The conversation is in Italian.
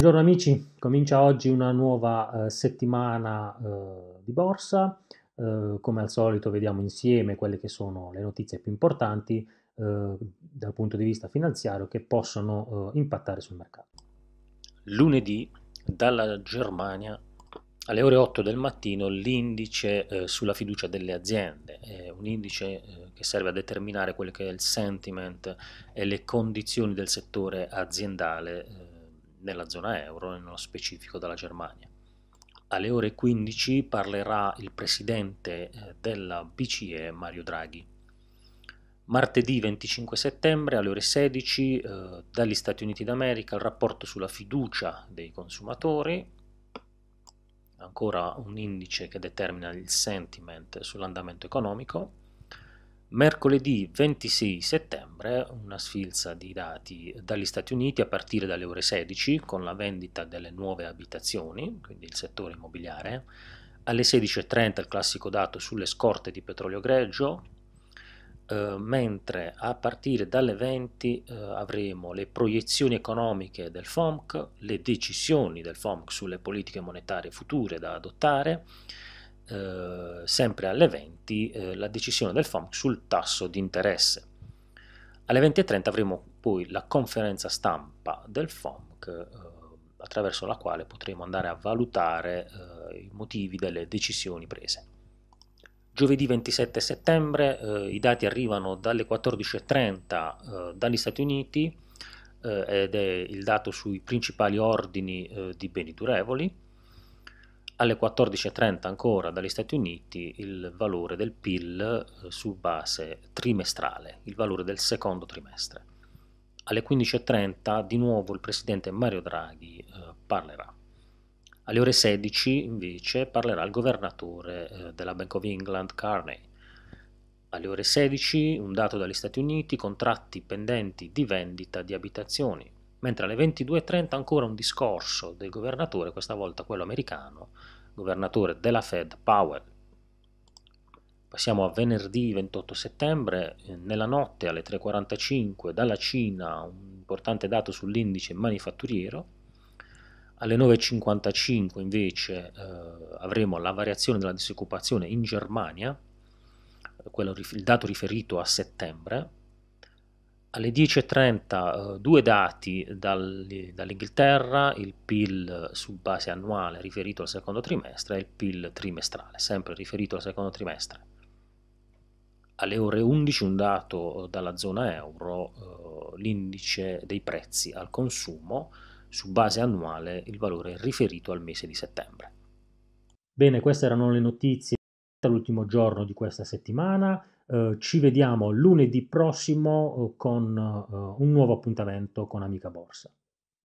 Buongiorno amici, comincia oggi una nuova eh, settimana eh, di borsa. Eh, come al solito vediamo insieme quelle che sono le notizie più importanti eh, dal punto di vista finanziario che possono eh, impattare sul mercato. Lunedì dalla Germania alle ore 8 del mattino l'indice eh, sulla fiducia delle aziende, è un indice che serve a determinare quello che è il sentiment e le condizioni del settore aziendale nella zona euro, nello specifico dalla Germania. Alle ore 15 parlerà il presidente eh, della BCE Mario Draghi. Martedì 25 settembre alle ore 16 eh, dagli Stati Uniti d'America il rapporto sulla fiducia dei consumatori, ancora un indice che determina il sentiment sull'andamento economico Mercoledì 26 settembre una sfilza di dati dagli Stati Uniti a partire dalle ore 16 con la vendita delle nuove abitazioni, quindi il settore immobiliare, alle 16.30 il classico dato sulle scorte di petrolio greggio, eh, mentre a partire dalle 20 eh, avremo le proiezioni economiche del FOMC, le decisioni del FOMC sulle politiche monetarie future da adottare, eh, sempre alle 20 eh, la decisione del FOMC sul tasso di interesse. Alle 20.30 avremo poi la conferenza stampa del FOMC eh, attraverso la quale potremo andare a valutare eh, i motivi delle decisioni prese. Giovedì 27 settembre eh, i dati arrivano dalle 14.30 dagli Stati Uniti ed è il dato sui principali ordini di beni durevoli alle 14.30 ancora dagli Stati Uniti il valore del PIL eh, su base trimestrale, il valore del secondo trimestre. Alle 15.30 di nuovo il presidente Mario Draghi eh, parlerà. Alle ore 16 invece parlerà il governatore eh, della Bank of England Carney. Alle ore 16 un dato dagli Stati Uniti, contratti pendenti di vendita di abitazioni, mentre alle 22.30 ancora un discorso del governatore, questa volta quello americano, governatore della Fed, Powell. Passiamo a venerdì 28 settembre, eh, nella notte alle 3.45 dalla Cina un importante dato sull'indice manifatturiero, alle 9.55 invece eh, avremo la variazione della disoccupazione in Germania, eh, quello, il dato riferito a settembre, alle 10.30 eh, due dati dal, dall'Inghilterra, il PIL su base annuale riferito al secondo trimestre e il PIL trimestrale, sempre riferito al secondo trimestre. Alle ore 11 un dato eh, dalla zona euro, eh, l'indice dei prezzi al consumo su base annuale, il valore riferito al mese di settembre. Bene, queste erano le notizie l'ultimo giorno di questa settimana. Ehm, ci vediamo lunedì prossimo eh, con eh, un nuovo appuntamento con Amica Borsa.